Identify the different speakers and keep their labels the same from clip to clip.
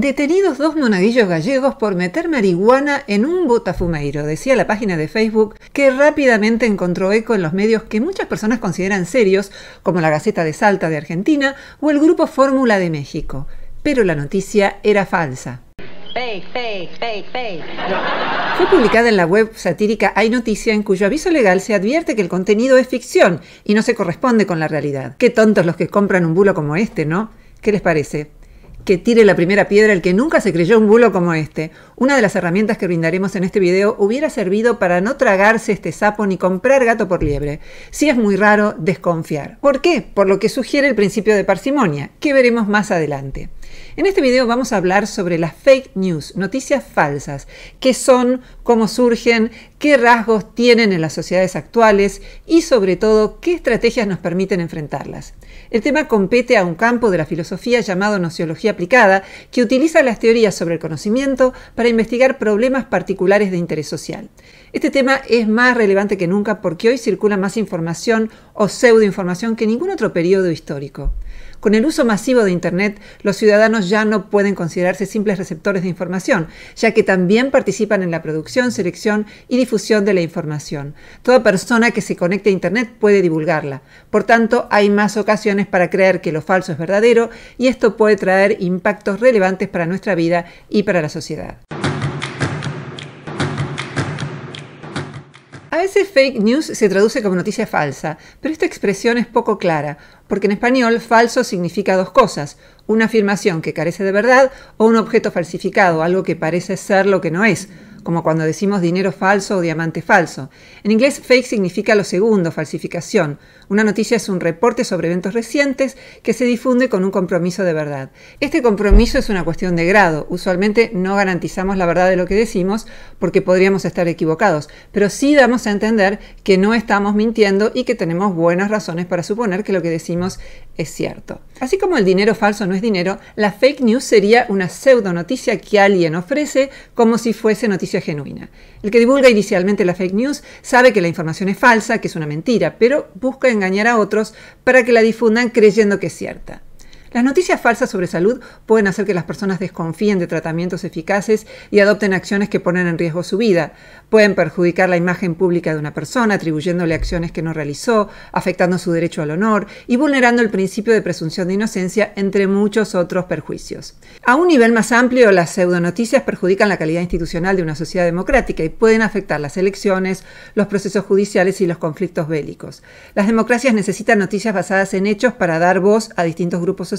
Speaker 1: Detenidos dos monaguillos gallegos por meter marihuana en un botafumeiro, decía la página de Facebook, que rápidamente encontró eco en los medios que muchas personas consideran serios, como la Gaceta de Salta de Argentina o el Grupo Fórmula de México. Pero la noticia era falsa. Fue publicada en la web satírica Hay Noticia, en cuyo aviso legal se advierte que el contenido es ficción y no se corresponde con la realidad. Qué tontos los que compran un bulo como este, ¿no? ¿Qué les parece? que tire la primera piedra el que nunca se creyó un bulo como este. Una de las herramientas que brindaremos en este video hubiera servido para no tragarse este sapo ni comprar gato por liebre. Si es muy raro, desconfiar. ¿Por qué? Por lo que sugiere el principio de parsimonia, que veremos más adelante. En este video vamos a hablar sobre las fake news, noticias falsas, qué son, cómo surgen, qué rasgos tienen en las sociedades actuales y sobre todo qué estrategias nos permiten enfrentarlas. El tema compete a un campo de la filosofía llamado nociología aplicada, que utiliza las teorías sobre el conocimiento para investigar problemas particulares de interés social. Este tema es más relevante que nunca porque hoy circula más información o pseudoinformación que ningún otro periodo histórico. Con el uso masivo de Internet, los ciudadanos ya no pueden considerarse simples receptores de información, ya que también participan en la producción, selección y difusión de la información. Toda persona que se conecte a Internet puede divulgarla. Por tanto, hay más ocasiones para creer que lo falso es verdadero y esto puede traer impactos relevantes para nuestra vida y para la sociedad. A veces fake news se traduce como noticia falsa, pero esta expresión es poco clara, porque en español falso significa dos cosas, una afirmación que carece de verdad o un objeto falsificado, algo que parece ser lo que no es como cuando decimos dinero falso o diamante falso. En inglés, fake significa lo segundo, falsificación. Una noticia es un reporte sobre eventos recientes que se difunde con un compromiso de verdad. Este compromiso es una cuestión de grado. Usualmente no garantizamos la verdad de lo que decimos porque podríamos estar equivocados, pero sí damos a entender que no estamos mintiendo y que tenemos buenas razones para suponer que lo que decimos es cierto. Así como el dinero falso no es dinero, la fake news sería una pseudo noticia que alguien ofrece como si fuese noticia genuina. El que divulga inicialmente la fake news sabe que la información es falsa, que es una mentira, pero busca engañar a otros para que la difundan creyendo que es cierta. Las noticias falsas sobre salud pueden hacer que las personas desconfíen de tratamientos eficaces y adopten acciones que ponen en riesgo su vida. Pueden perjudicar la imagen pública de una persona, atribuyéndole acciones que no realizó, afectando su derecho al honor y vulnerando el principio de presunción de inocencia, entre muchos otros perjuicios. A un nivel más amplio, las pseudonoticias perjudican la calidad institucional de una sociedad democrática y pueden afectar las elecciones, los procesos judiciales y los conflictos bélicos. Las democracias necesitan noticias basadas en hechos para dar voz a distintos grupos sociales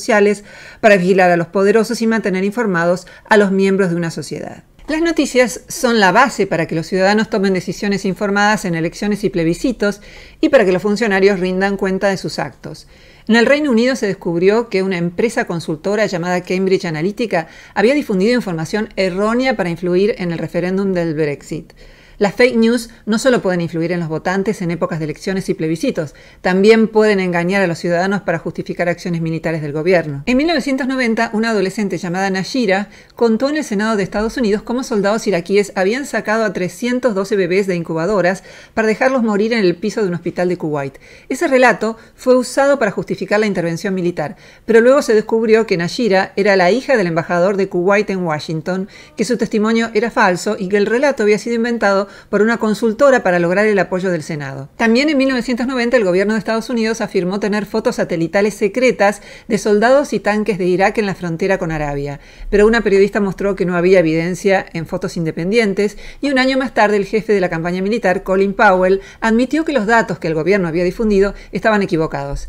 Speaker 1: para vigilar a los poderosos y mantener informados a los miembros de una sociedad. Las noticias son la base para que los ciudadanos tomen decisiones informadas en elecciones y plebiscitos y para que los funcionarios rindan cuenta de sus actos. En el Reino Unido se descubrió que una empresa consultora llamada Cambridge Analytica había difundido información errónea para influir en el referéndum del Brexit. Las fake news no solo pueden influir en los votantes en épocas de elecciones y plebiscitos, también pueden engañar a los ciudadanos para justificar acciones militares del gobierno. En 1990, una adolescente llamada Nashira contó en el Senado de Estados Unidos cómo soldados iraquíes habían sacado a 312 bebés de incubadoras para dejarlos morir en el piso de un hospital de Kuwait. Ese relato fue usado para justificar la intervención militar, pero luego se descubrió que Nashira era la hija del embajador de Kuwait en Washington, que su testimonio era falso y que el relato había sido inventado por una consultora para lograr el apoyo del Senado. También en 1990 el gobierno de Estados Unidos afirmó tener fotos satelitales secretas de soldados y tanques de Irak en la frontera con Arabia, pero una periodista mostró que no había evidencia en fotos independientes y un año más tarde el jefe de la campaña militar, Colin Powell, admitió que los datos que el gobierno había difundido estaban equivocados.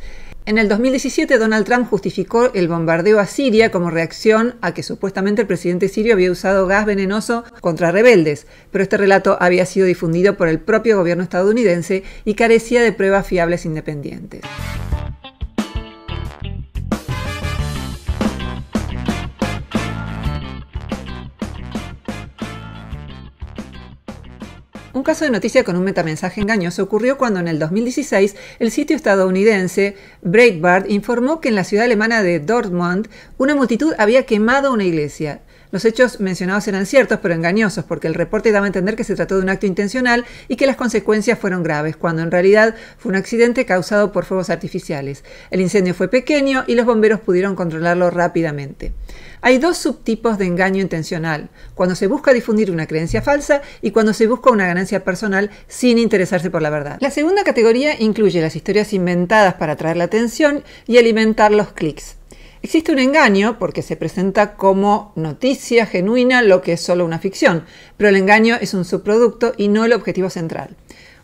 Speaker 1: En el 2017, Donald Trump justificó el bombardeo a Siria como reacción a que supuestamente el presidente sirio había usado gas venenoso contra rebeldes, pero este relato había sido difundido por el propio gobierno estadounidense y carecía de pruebas fiables independientes. Un caso de noticia con un metamensaje engañoso ocurrió cuando en el 2016 el sitio estadounidense Breitbart informó que en la ciudad alemana de Dortmund una multitud había quemado una iglesia. Los hechos mencionados eran ciertos, pero engañosos, porque el reporte daba a entender que se trató de un acto intencional y que las consecuencias fueron graves, cuando en realidad fue un accidente causado por fuegos artificiales. El incendio fue pequeño y los bomberos pudieron controlarlo rápidamente. Hay dos subtipos de engaño intencional, cuando se busca difundir una creencia falsa y cuando se busca una ganancia personal sin interesarse por la verdad. La segunda categoría incluye las historias inventadas para atraer la atención y alimentar los clics. Existe un engaño porque se presenta como noticia genuina lo que es solo una ficción, pero el engaño es un subproducto y no el objetivo central.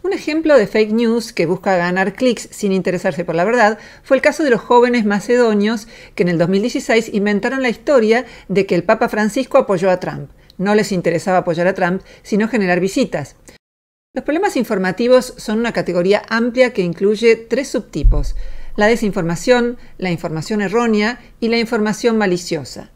Speaker 1: Un ejemplo de fake news que busca ganar clics sin interesarse por la verdad fue el caso de los jóvenes macedonios que en el 2016 inventaron la historia de que el Papa Francisco apoyó a Trump. No les interesaba apoyar a Trump, sino generar visitas. Los problemas informativos son una categoría amplia que incluye tres subtipos la desinformación, la información errónea y la información maliciosa.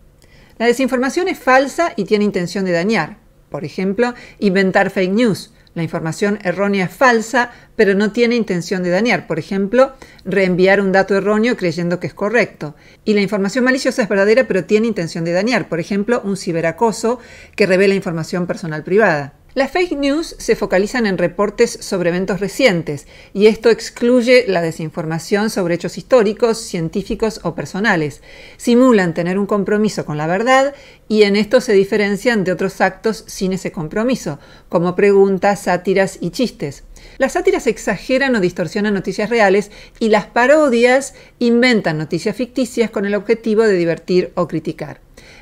Speaker 1: La desinformación es falsa y tiene intención de dañar. Por ejemplo, inventar fake news. La información errónea es falsa, pero no tiene intención de dañar. Por ejemplo, reenviar un dato erróneo creyendo que es correcto. Y la información maliciosa es verdadera, pero tiene intención de dañar. Por ejemplo, un ciberacoso que revela información personal privada. Las fake news se focalizan en reportes sobre eventos recientes y esto excluye la desinformación sobre hechos históricos, científicos o personales. Simulan tener un compromiso con la verdad y en esto se diferencian de otros actos sin ese compromiso, como preguntas, sátiras y chistes. Las sátiras exageran o distorsionan noticias reales y las parodias inventan noticias ficticias con el objetivo de divertir o criticar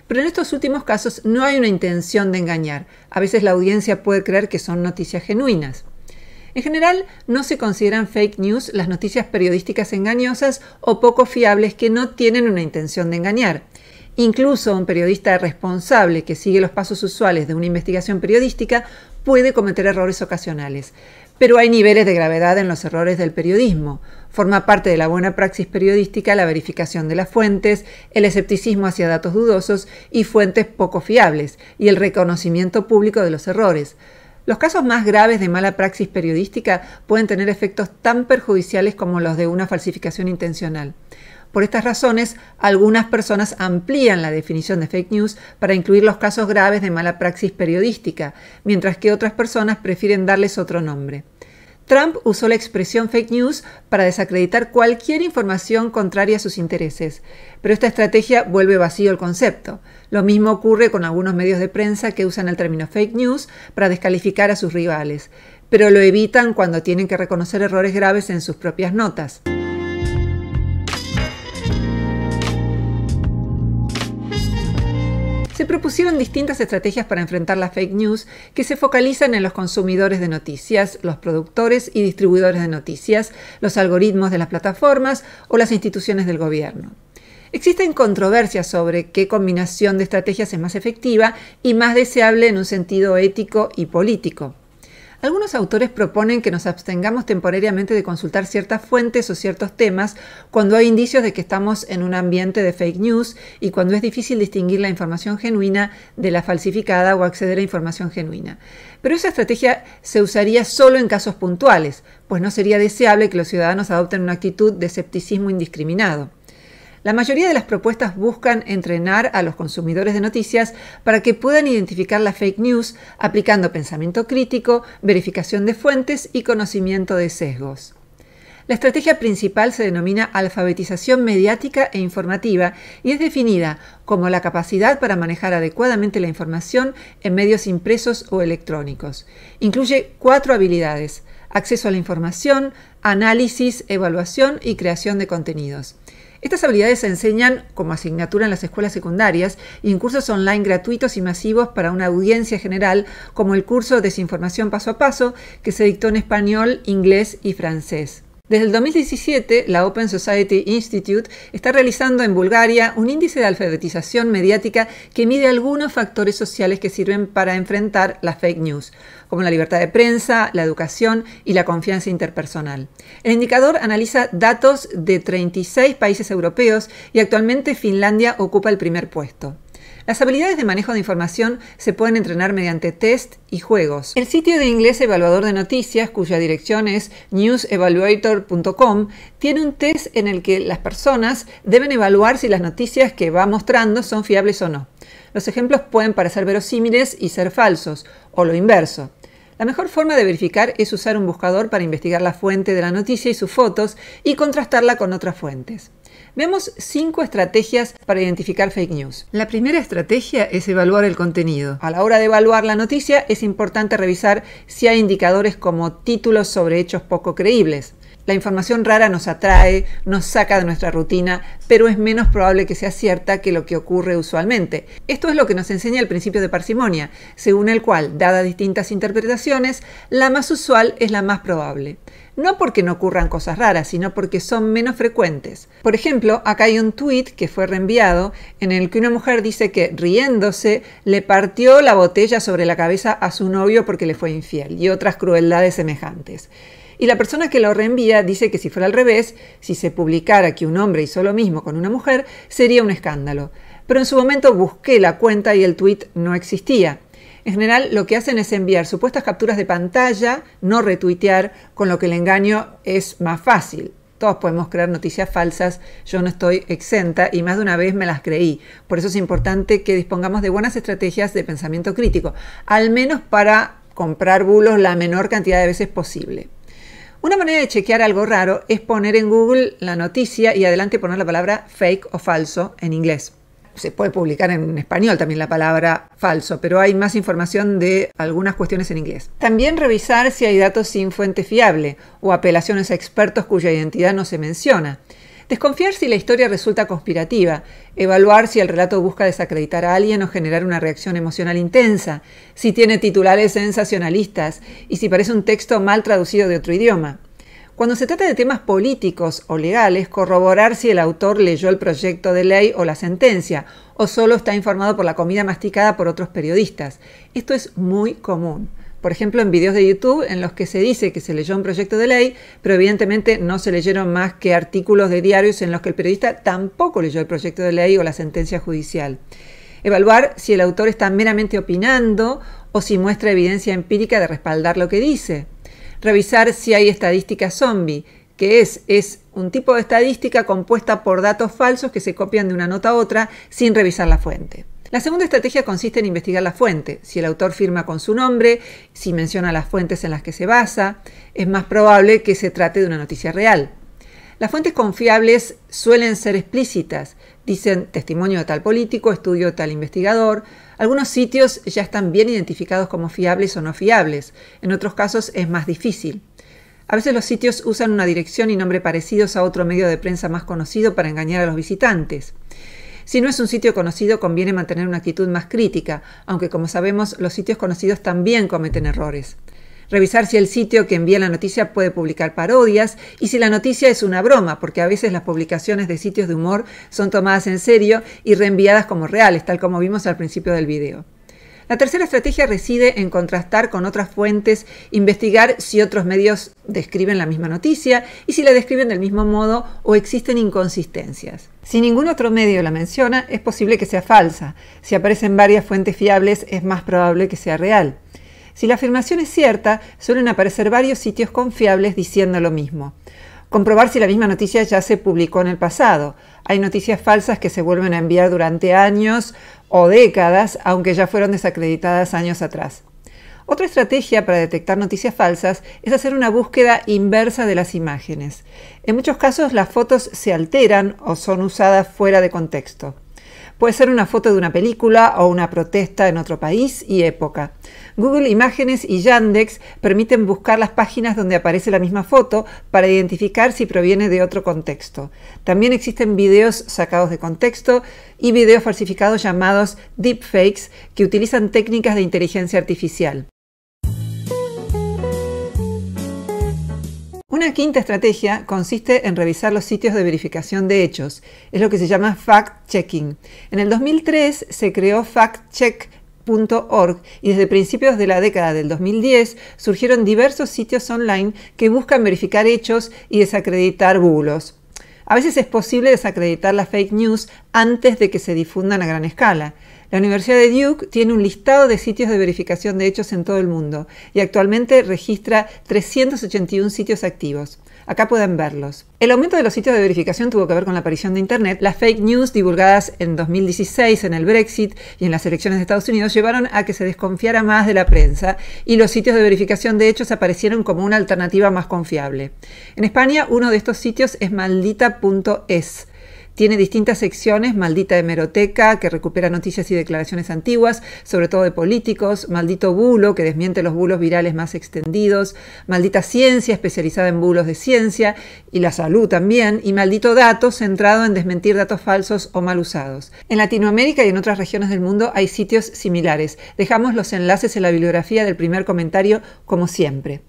Speaker 1: pero en estos últimos casos no hay una intención de engañar. A veces la audiencia puede creer que son noticias genuinas. En general, no se consideran fake news las noticias periodísticas engañosas o poco fiables que no tienen una intención de engañar. Incluso un periodista responsable que sigue los pasos usuales de una investigación periodística puede cometer errores ocasionales. Pero hay niveles de gravedad en los errores del periodismo. Forma parte de la buena praxis periodística la verificación de las fuentes, el escepticismo hacia datos dudosos y fuentes poco fiables, y el reconocimiento público de los errores. Los casos más graves de mala praxis periodística pueden tener efectos tan perjudiciales como los de una falsificación intencional. Por estas razones, algunas personas amplían la definición de fake news para incluir los casos graves de mala praxis periodística, mientras que otras personas prefieren darles otro nombre. Trump usó la expresión fake news para desacreditar cualquier información contraria a sus intereses, pero esta estrategia vuelve vacío el concepto. Lo mismo ocurre con algunos medios de prensa que usan el término fake news para descalificar a sus rivales, pero lo evitan cuando tienen que reconocer errores graves en sus propias notas. se propusieron distintas estrategias para enfrentar las fake news que se focalizan en los consumidores de noticias, los productores y distribuidores de noticias, los algoritmos de las plataformas o las instituciones del gobierno. Existen controversias sobre qué combinación de estrategias es más efectiva y más deseable en un sentido ético y político. Algunos autores proponen que nos abstengamos temporariamente de consultar ciertas fuentes o ciertos temas cuando hay indicios de que estamos en un ambiente de fake news y cuando es difícil distinguir la información genuina de la falsificada o acceder a información genuina. Pero esa estrategia se usaría solo en casos puntuales, pues no sería deseable que los ciudadanos adopten una actitud de escepticismo indiscriminado. La mayoría de las propuestas buscan entrenar a los consumidores de noticias para que puedan identificar la fake news aplicando pensamiento crítico, verificación de fuentes y conocimiento de sesgos. La estrategia principal se denomina alfabetización mediática e informativa y es definida como la capacidad para manejar adecuadamente la información en medios impresos o electrónicos. Incluye cuatro habilidades, acceso a la información, análisis, evaluación y creación de contenidos. Estas habilidades se enseñan como asignatura en las escuelas secundarias y en cursos online gratuitos y masivos para una audiencia general, como el curso Desinformación Paso a Paso, que se dictó en español, inglés y francés. Desde el 2017, la Open Society Institute está realizando en Bulgaria un índice de alfabetización mediática que mide algunos factores sociales que sirven para enfrentar las fake news, como la libertad de prensa, la educación y la confianza interpersonal. El indicador analiza datos de 36 países europeos y actualmente Finlandia ocupa el primer puesto. Las habilidades de manejo de información se pueden entrenar mediante test y juegos. El sitio de inglés evaluador de noticias, cuya dirección es newsevaluator.com, tiene un test en el que las personas deben evaluar si las noticias que va mostrando son fiables o no. Los ejemplos pueden parecer verosímiles y ser falsos, o lo inverso. La mejor forma de verificar es usar un buscador para investigar la fuente de la noticia y sus fotos y contrastarla con otras fuentes. Vemos cinco estrategias para identificar fake news. La primera estrategia es evaluar el contenido. A la hora de evaluar la noticia es importante revisar si hay indicadores como títulos sobre hechos poco creíbles. La información rara nos atrae, nos saca de nuestra rutina, pero es menos probable que sea cierta que lo que ocurre usualmente. Esto es lo que nos enseña el principio de parsimonia, según el cual, dadas distintas interpretaciones, la más usual es la más probable no porque no ocurran cosas raras, sino porque son menos frecuentes. Por ejemplo, acá hay un tweet que fue reenviado en el que una mujer dice que riéndose le partió la botella sobre la cabeza a su novio porque le fue infiel y otras crueldades semejantes. Y la persona que lo reenvía dice que si fuera al revés, si se publicara que un hombre hizo lo mismo con una mujer, sería un escándalo. Pero en su momento busqué la cuenta y el tweet no existía. En general lo que hacen es enviar supuestas capturas de pantalla, no retuitear, con lo que el engaño es más fácil. Todos podemos crear noticias falsas, yo no estoy exenta y más de una vez me las creí. Por eso es importante que dispongamos de buenas estrategias de pensamiento crítico, al menos para comprar bulos la menor cantidad de veces posible. Una manera de chequear algo raro es poner en Google la noticia y adelante poner la palabra fake o falso en inglés se puede publicar en español también la palabra falso, pero hay más información de algunas cuestiones en inglés. También revisar si hay datos sin fuente fiable o apelaciones a expertos cuya identidad no se menciona. Desconfiar si la historia resulta conspirativa, evaluar si el relato busca desacreditar a alguien o generar una reacción emocional intensa, si tiene titulares sensacionalistas y si parece un texto mal traducido de otro idioma. Cuando se trata de temas políticos o legales, corroborar si el autor leyó el proyecto de ley o la sentencia, o solo está informado por la comida masticada por otros periodistas. Esto es muy común. Por ejemplo, en videos de YouTube en los que se dice que se leyó un proyecto de ley, pero evidentemente no se leyeron más que artículos de diarios en los que el periodista tampoco leyó el proyecto de ley o la sentencia judicial. Evaluar si el autor está meramente opinando o si muestra evidencia empírica de respaldar lo que dice revisar si hay estadística zombie, que es, es un tipo de estadística compuesta por datos falsos que se copian de una nota a otra sin revisar la fuente. La segunda estrategia consiste en investigar la fuente, si el autor firma con su nombre, si menciona las fuentes en las que se basa, es más probable que se trate de una noticia real. Las fuentes confiables suelen ser explícitas, Dicen testimonio de tal político, estudio de tal investigador. Algunos sitios ya están bien identificados como fiables o no fiables. En otros casos es más difícil. A veces los sitios usan una dirección y nombre parecidos a otro medio de prensa más conocido para engañar a los visitantes. Si no es un sitio conocido, conviene mantener una actitud más crítica, aunque como sabemos los sitios conocidos también cometen errores revisar si el sitio que envía la noticia puede publicar parodias y si la noticia es una broma, porque a veces las publicaciones de sitios de humor son tomadas en serio y reenviadas como reales, tal como vimos al principio del video. La tercera estrategia reside en contrastar con otras fuentes, investigar si otros medios describen la misma noticia y si la describen del mismo modo o existen inconsistencias. Si ningún otro medio la menciona, es posible que sea falsa. Si aparecen varias fuentes fiables, es más probable que sea real. Si la afirmación es cierta, suelen aparecer varios sitios confiables diciendo lo mismo. Comprobar si la misma noticia ya se publicó en el pasado. Hay noticias falsas que se vuelven a enviar durante años o décadas, aunque ya fueron desacreditadas años atrás. Otra estrategia para detectar noticias falsas es hacer una búsqueda inversa de las imágenes. En muchos casos las fotos se alteran o son usadas fuera de contexto. Puede ser una foto de una película o una protesta en otro país y época. Google Imágenes y Yandex permiten buscar las páginas donde aparece la misma foto para identificar si proviene de otro contexto. También existen videos sacados de contexto y videos falsificados llamados deepfakes que utilizan técnicas de inteligencia artificial. Una quinta estrategia consiste en revisar los sitios de verificación de hechos. Es lo que se llama fact-checking. En el 2003 se creó FactCheck.org y desde principios de la década del 2010 surgieron diversos sitios online que buscan verificar hechos y desacreditar bulos. A veces es posible desacreditar las fake news antes de que se difundan a gran escala. La Universidad de Duke tiene un listado de sitios de verificación de hechos en todo el mundo y actualmente registra 381 sitios activos. Acá pueden verlos. El aumento de los sitios de verificación tuvo que ver con la aparición de Internet. Las fake news divulgadas en 2016 en el Brexit y en las elecciones de Estados Unidos llevaron a que se desconfiara más de la prensa y los sitios de verificación de hechos aparecieron como una alternativa más confiable. En España uno de estos sitios es maldita.es tiene distintas secciones, Maldita Hemeroteca, que recupera noticias y declaraciones antiguas, sobre todo de políticos, Maldito Bulo, que desmiente los bulos virales más extendidos, Maldita Ciencia, especializada en bulos de ciencia y la salud también, y Maldito Datos, centrado en desmentir datos falsos o mal usados. En Latinoamérica y en otras regiones del mundo hay sitios similares. Dejamos los enlaces en la bibliografía del primer comentario, como siempre.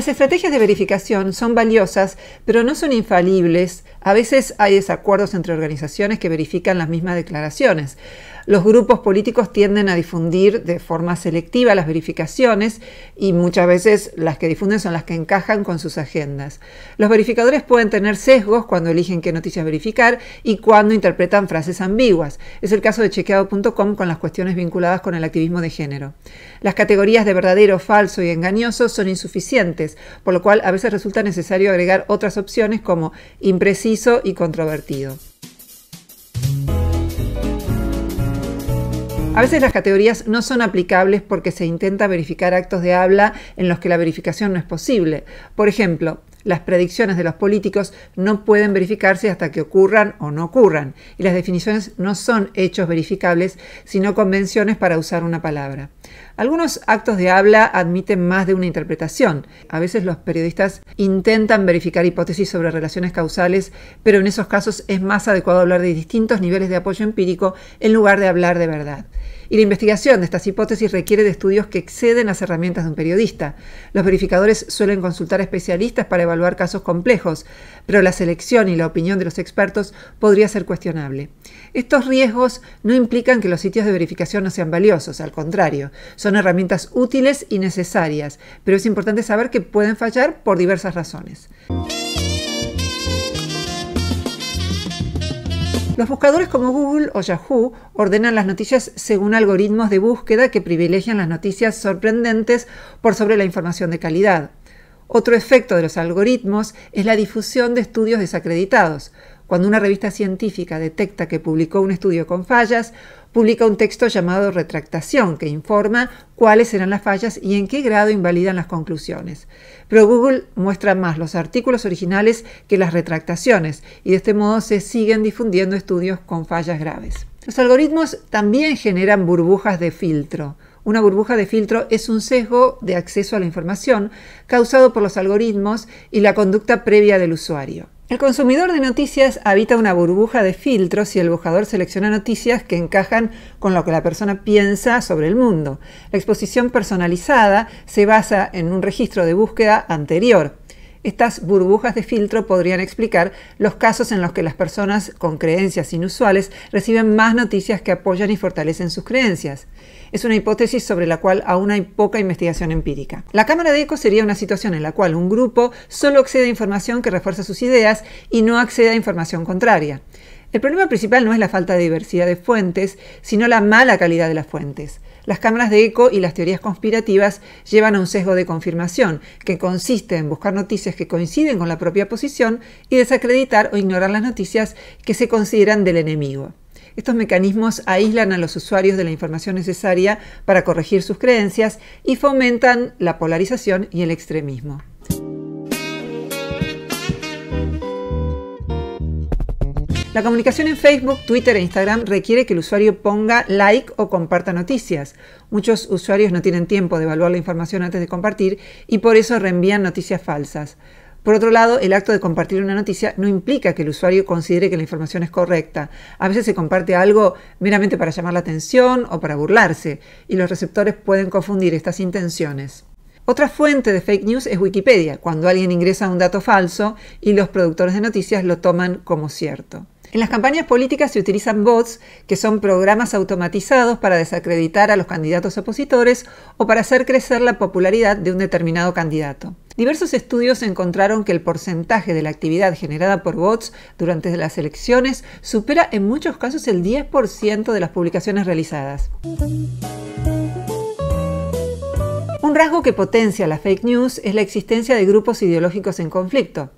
Speaker 1: Las estrategias de verificación son valiosas, pero no son infalibles. A veces hay desacuerdos entre organizaciones que verifican las mismas declaraciones los grupos políticos tienden a difundir de forma selectiva las verificaciones y muchas veces las que difunden son las que encajan con sus agendas. Los verificadores pueden tener sesgos cuando eligen qué noticias verificar y cuando interpretan frases ambiguas. Es el caso de chequeado.com con las cuestiones vinculadas con el activismo de género. Las categorías de verdadero, falso y engañoso son insuficientes, por lo cual a veces resulta necesario agregar otras opciones como impreciso y controvertido. A veces las categorías no son aplicables porque se intenta verificar actos de habla en los que la verificación no es posible. Por ejemplo, las predicciones de los políticos no pueden verificarse hasta que ocurran o no ocurran, y las definiciones no son hechos verificables, sino convenciones para usar una palabra. Algunos actos de habla admiten más de una interpretación. A veces los periodistas intentan verificar hipótesis sobre relaciones causales, pero en esos casos es más adecuado hablar de distintos niveles de apoyo empírico en lugar de hablar de verdad. Y la investigación de estas hipótesis requiere de estudios que exceden las herramientas de un periodista. Los verificadores suelen consultar especialistas para evaluar casos complejos, pero la selección y la opinión de los expertos podría ser cuestionable. Estos riesgos no implican que los sitios de verificación no sean valiosos, al contrario, son herramientas útiles y necesarias, pero es importante saber que pueden fallar por diversas razones. Los buscadores como Google o Yahoo ordenan las noticias según algoritmos de búsqueda que privilegian las noticias sorprendentes por sobre la información de calidad. Otro efecto de los algoritmos es la difusión de estudios desacreditados. Cuando una revista científica detecta que publicó un estudio con fallas, publica un texto llamado retractación que informa cuáles eran las fallas y en qué grado invalidan las conclusiones. Pero Google muestra más los artículos originales que las retractaciones y de este modo se siguen difundiendo estudios con fallas graves. Los algoritmos también generan burbujas de filtro. Una burbuja de filtro es un sesgo de acceso a la información causado por los algoritmos y la conducta previa del usuario. El consumidor de noticias habita una burbuja de filtro si el buscador selecciona noticias que encajan con lo que la persona piensa sobre el mundo. La exposición personalizada se basa en un registro de búsqueda anterior. Estas burbujas de filtro podrían explicar los casos en los que las personas con creencias inusuales reciben más noticias que apoyan y fortalecen sus creencias. Es una hipótesis sobre la cual aún hay poca investigación empírica. La cámara de eco sería una situación en la cual un grupo solo accede a información que refuerza sus ideas y no accede a información contraria. El problema principal no es la falta de diversidad de fuentes, sino la mala calidad de las fuentes. Las cámaras de eco y las teorías conspirativas llevan a un sesgo de confirmación, que consiste en buscar noticias que coinciden con la propia posición y desacreditar o ignorar las noticias que se consideran del enemigo. Estos mecanismos aíslan a los usuarios de la información necesaria para corregir sus creencias y fomentan la polarización y el extremismo. La comunicación en Facebook, Twitter e Instagram requiere que el usuario ponga like o comparta noticias. Muchos usuarios no tienen tiempo de evaluar la información antes de compartir y por eso reenvían noticias falsas. Por otro lado, el acto de compartir una noticia no implica que el usuario considere que la información es correcta. A veces se comparte algo meramente para llamar la atención o para burlarse, y los receptores pueden confundir estas intenciones. Otra fuente de fake news es Wikipedia, cuando alguien ingresa un dato falso y los productores de noticias lo toman como cierto. En las campañas políticas se utilizan bots, que son programas automatizados para desacreditar a los candidatos opositores o para hacer crecer la popularidad de un determinado candidato. Diversos estudios encontraron que el porcentaje de la actividad generada por bots durante las elecciones supera en muchos casos el 10% de las publicaciones realizadas. Un rasgo que potencia la fake news es la existencia de grupos ideológicos en conflicto.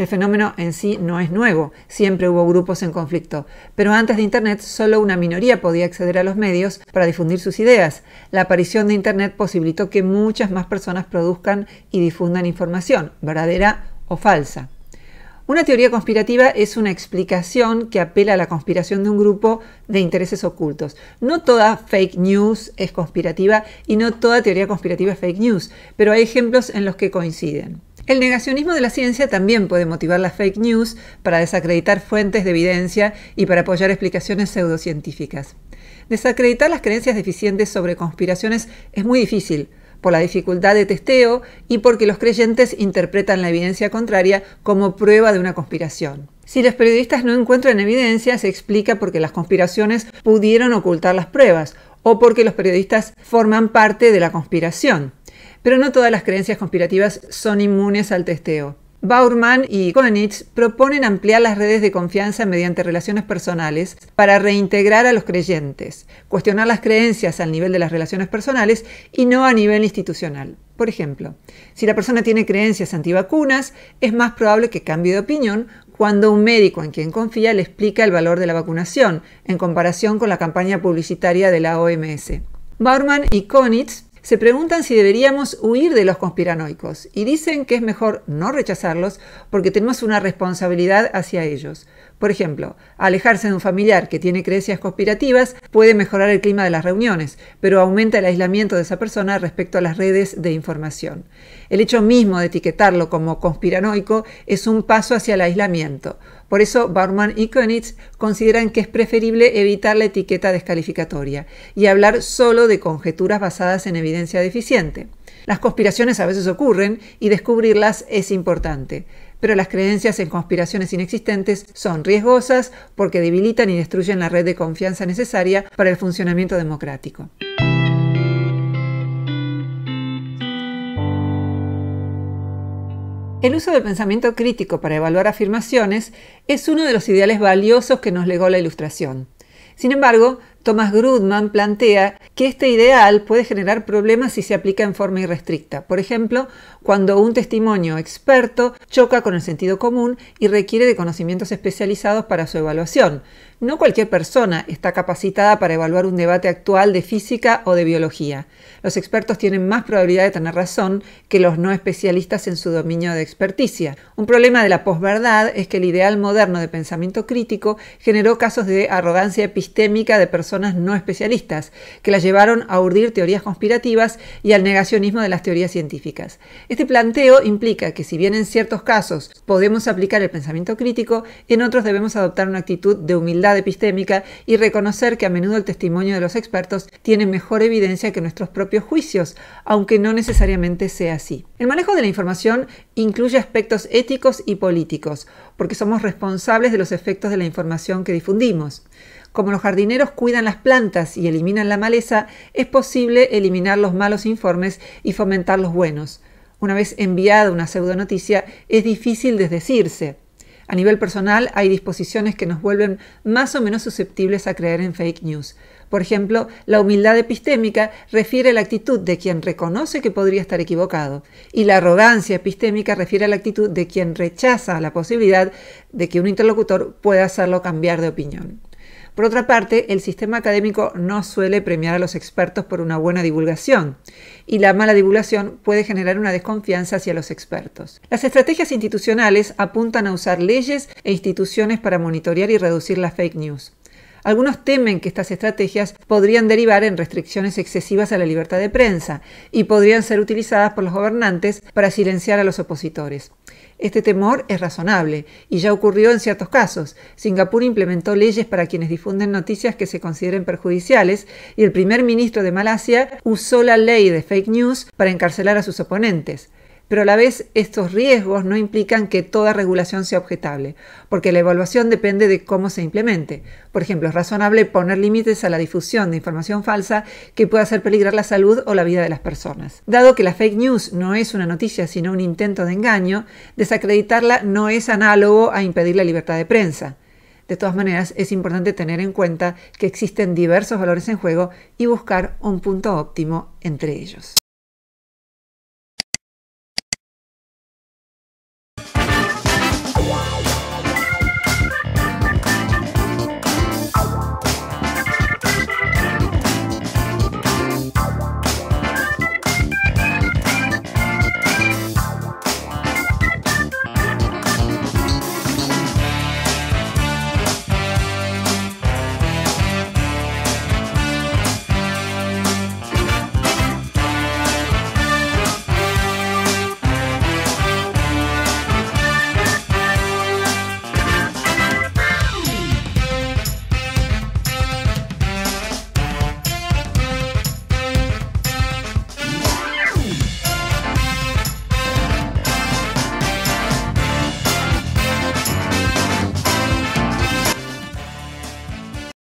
Speaker 1: El fenómeno en sí no es nuevo, siempre hubo grupos en conflicto, pero antes de Internet solo una minoría podía acceder a los medios para difundir sus ideas. La aparición de Internet posibilitó que muchas más personas produzcan y difundan información, verdadera o falsa. Una teoría conspirativa es una explicación que apela a la conspiración de un grupo de intereses ocultos. No toda fake news es conspirativa y no toda teoría conspirativa es fake news, pero hay ejemplos en los que coinciden. El negacionismo de la ciencia también puede motivar las fake news para desacreditar fuentes de evidencia y para apoyar explicaciones pseudocientíficas. Desacreditar las creencias deficientes sobre conspiraciones es muy difícil, por la dificultad de testeo y porque los creyentes interpretan la evidencia contraria como prueba de una conspiración. Si los periodistas no encuentran evidencia, se explica porque las conspiraciones pudieron ocultar las pruebas o porque los periodistas forman parte de la conspiración. Pero no todas las creencias conspirativas son inmunes al testeo. Baurman y Koenig proponen ampliar las redes de confianza mediante relaciones personales para reintegrar a los creyentes, cuestionar las creencias al nivel de las relaciones personales y no a nivel institucional. Por ejemplo, si la persona tiene creencias antivacunas, es más probable que cambie de opinión cuando un médico en quien confía le explica el valor de la vacunación en comparación con la campaña publicitaria de la OMS. Baurman y Konitz se preguntan si deberíamos huir de los conspiranoicos y dicen que es mejor no rechazarlos porque tenemos una responsabilidad hacia ellos. Por ejemplo, alejarse de un familiar que tiene creencias conspirativas puede mejorar el clima de las reuniones, pero aumenta el aislamiento de esa persona respecto a las redes de información. El hecho mismo de etiquetarlo como conspiranoico es un paso hacia el aislamiento. Por eso Barman y Koenig consideran que es preferible evitar la etiqueta descalificatoria y hablar solo de conjeturas basadas en evidencia deficiente. Las conspiraciones a veces ocurren y descubrirlas es importante, pero las creencias en conspiraciones inexistentes son riesgosas porque debilitan y destruyen la red de confianza necesaria para el funcionamiento democrático. El uso del pensamiento crítico para evaluar afirmaciones es uno de los ideales valiosos que nos legó la Ilustración. Sin embargo, Thomas Grudman plantea que este ideal puede generar problemas si se aplica en forma irrestricta. Por ejemplo, cuando un testimonio experto choca con el sentido común y requiere de conocimientos especializados para su evaluación, no cualquier persona está capacitada para evaluar un debate actual de física o de biología. Los expertos tienen más probabilidad de tener razón que los no especialistas en su dominio de experticia. Un problema de la posverdad es que el ideal moderno de pensamiento crítico generó casos de arrogancia epistémica de personas no especialistas, que las llevaron a urdir teorías conspirativas y al negacionismo de las teorías científicas. Este planteo implica que si bien en ciertos casos podemos aplicar el pensamiento crítico, en otros debemos adoptar una actitud de humildad epistémica y reconocer que a menudo el testimonio de los expertos tiene mejor evidencia que nuestros propios juicios, aunque no necesariamente sea así. El manejo de la información incluye aspectos éticos y políticos, porque somos responsables de los efectos de la información que difundimos. Como los jardineros cuidan las plantas y eliminan la maleza, es posible eliminar los malos informes y fomentar los buenos. Una vez enviada una pseudo noticia, es difícil desdecirse. A nivel personal, hay disposiciones que nos vuelven más o menos susceptibles a creer en fake news. Por ejemplo, la humildad epistémica refiere a la actitud de quien reconoce que podría estar equivocado y la arrogancia epistémica refiere a la actitud de quien rechaza la posibilidad de que un interlocutor pueda hacerlo cambiar de opinión. Por otra parte, el sistema académico no suele premiar a los expertos por una buena divulgación, y la mala divulgación puede generar una desconfianza hacia los expertos. Las estrategias institucionales apuntan a usar leyes e instituciones para monitorear y reducir las fake news. Algunos temen que estas estrategias podrían derivar en restricciones excesivas a la libertad de prensa y podrían ser utilizadas por los gobernantes para silenciar a los opositores. Este temor es razonable y ya ocurrió en ciertos casos. Singapur implementó leyes para quienes difunden noticias que se consideren perjudiciales y el primer ministro de Malasia usó la ley de fake news para encarcelar a sus oponentes pero a la vez estos riesgos no implican que toda regulación sea objetable, porque la evaluación depende de cómo se implemente. Por ejemplo, es razonable poner límites a la difusión de información falsa que pueda hacer peligrar la salud o la vida de las personas. Dado que la fake news no es una noticia sino un intento de engaño, desacreditarla no es análogo a impedir la libertad de prensa. De todas maneras, es importante tener en cuenta que existen diversos valores en juego y buscar un punto óptimo entre ellos.